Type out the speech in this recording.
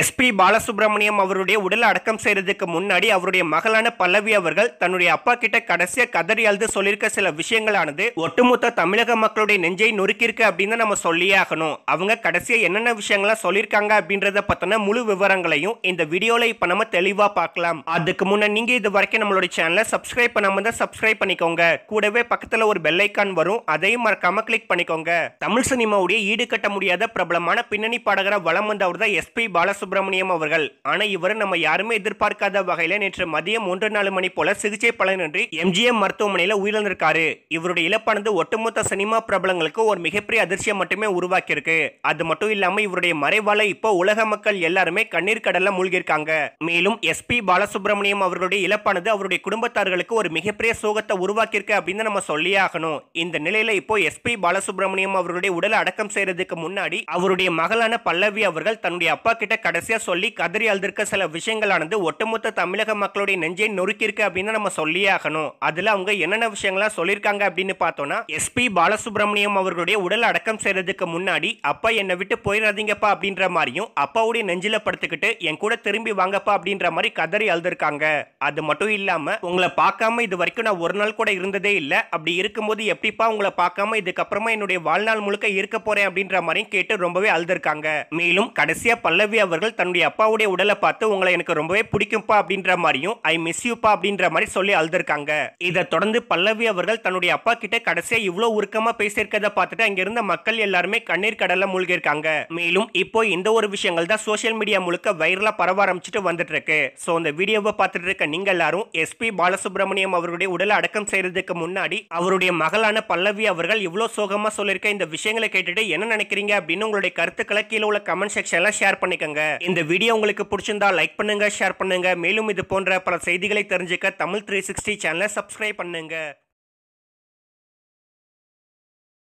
SP Balasubramaniam அவருடைய உடல் அடக்கம் செய்யறதுக்கு முன்னாடி அவருடைய மகளான பல்லவி அவர்கள் தன்னுடைய அப்பா கிட்ட கடைசியா கதறி அழுது சொல்லியிருக்க சில விஷயங்களானது ஒட்டுமொத்த தமிழக மக்களுடைய நெஞ்சை நொறுக்கிருக்கு அப்படின்னு நம்ம சொல்லியே ஆகணும் அவங்க கடைசியா என்னென்ன விஷயங்கள்லாம் சொல்லியிருக்காங்க அப்படின்றத பத்தின முழு விவரங்களையும் இந்த வீடியோல இப்ப நம்ம தெளிவா பார்க்கலாம் அதுக்கு முன்ன நீங்க இது வரைக்கும் நம்மளுடைய சேனலை சப்ஸ்கிரைப் பண்ணாம தான் சப்ஸ்கிரைப் பண்ணிக்கோங்க கூடவே பக்கத்துல ஒரு பெல்லைக்கான் வரும் அதையும் மறக்காம கிளிக் பண்ணிக்கோங்க தமிழ் சினிமாவுடைய ஈடுகட்ட முடியாத பிரபலமான பின்னணி பாடகரை வளம் வந்தவர் தான் எஸ்பி பால பாலசுப்ரமணியம் அவர்கள் ஆனால் இவர் நம்ம யாருமே எதிர்பார்க்காத வகையில நேற்று மதியம் ஒன்று நாலு மணி போல சிகிச்சை பலனின்றி எம்ஜிஎம் மருத்துவமனையில் உயிரிழந்திருக்காரு இவருடைய இழப்பானது ஒட்டுமொத்த சினிமா பிரபலங்களுக்கு ஒரு மிகப்பெரிய அதிர்ச்சியை மட்டுமே உருவாக்கியிருக்கு அது மட்டும் இல்லாமல் இவருடைய மறைவால இப்போ உலக மக்கள் எல்லாருமே கண்ணீர் கடல மூழ்கியிருக்காங்க மேலும் எஸ்பி பாலசுப்ரமணியம் அவருடைய இழப்பானது அவருடைய குடும்பத்தார்களுக்கு ஒரு மிகப்பெரிய சோகத்தை உருவாக்கியிருக்கு அப்படின்னு நம்ம சொல்லியே ஆகணும் இந்த நிலையில இப்போ எஸ்பி பாலசுப்ரமணியம் அவருடைய உடலை அடக்கம் செய்யறதுக்கு முன்னாடி அவருடைய மகளான பல்லவி அவர்கள் தன்னுடைய அப்பா கிட்ட கடைசியாக சொல்லி கதறி அழுதுருக்க சில விஷயங்களானது ஒட்டுமொத்த தமிழக மக்களுடைய நெஞ்சை நொறுக்கியிருக்கு அப்படின்னு நம்ம சொல்லியே ஆகணும் அதில் அவங்க என்னென்ன விஷயங்கள்லாம் சொல்லியிருக்காங்க அப்படின்னு பார்த்தோம்னா எஸ்பி பாலசுப்ரமணியம் அவர்களுடைய உடல் அடக்கம் செய்யறதுக்கு முன்னாடி அப்பா என்னை விட்டு போயிடாதீங்கப்பா அப்படின்ற மாதிரியும் அப்பாவுடைய நெஞ்சில படுத்துக்கிட்டு என் கூட திரும்பி வாங்கப்பா அப்படின்ற மாதிரி கதறி அழுதுருக்காங்க அது மட்டும் இல்லாமல் உங்களை பார்க்காம இது வரைக்கும் நான் ஒரு நாள் கூட இருந்ததே இல்லை அப்படி இருக்கும்போது எப்படிப்பா உங்களை பார்க்காம இதுக்கப்புறமா என்னுடைய வாழ்நாள் முழுக்க இருக்க போறேன் அப்படின்ற மாதிரியும் கேட்டு ரொம்பவே அழுதுருக்காங்க மேலும் கடைசியா பல்லவி அவர் அவர்கள் தன்னுடைய அப்பாவுடைய உடலை பார்த்து உங்களை எனக்கு ரொம்பவே பிடிக்கும்பா அப்படின்ற மாதிரியும் ஐ மிஸ் யூப்பா அப்படின்ற மாதிரி சொல்லி அழுதுருக்காங்க இதை தொடர்ந்து பல்லவி அவர்கள் தன்னுடைய அப்பா கிட்ட கடைசியா இவ்வளவு உருக்கமா பேசியிருக்கதை பார்த்துட்டு அங்க இருந்த மக்கள் எல்லாருமே கண்ணீர் கடல மூழ்கிருக்காங்க மேலும் இப்போ இந்த ஒரு விஷயங்கள் தான் சோசியல் மீடியா முழுக்க வைரலா பரவ ஆரம்பிச்சுட்டு வந்துட்டு இருக்கு ஸோ அந்த வீடியோவை பார்த்துட்டு இருக்க நீங்க எல்லாரும் எஸ்பி பாலசுப்ரமணியம் அவருடைய உடலை அடக்கம் செய்யறதுக்கு முன்னாடி அவருடைய மகளான பல்லவி அவர்கள் இவ்வளோ சோகமாக சொல்லியிருக்க இந்த விஷயங்களை கேட்டுட்டு என்ன நினைக்கிறீங்க அப்படின்னு உங்களுடைய கருத்துக்களை கீழே உள்ள கமெண்ட் செக்ஷன்ல ஷேர் பண்ணிக்கோங்க இந்த வீடியோ உங்களுக்கு பிடிச்சிருந்தா லைக் பண்ணுங்க ஷேர் பண்ணுங்க மேலும் இது போன்ற பல செய்திகளை தெரிஞ்சுக்க தமிழ் த்ரீ சிக்ஸ்டி சேனலை சப்ஸ்கிரைப் பண்ணுங்க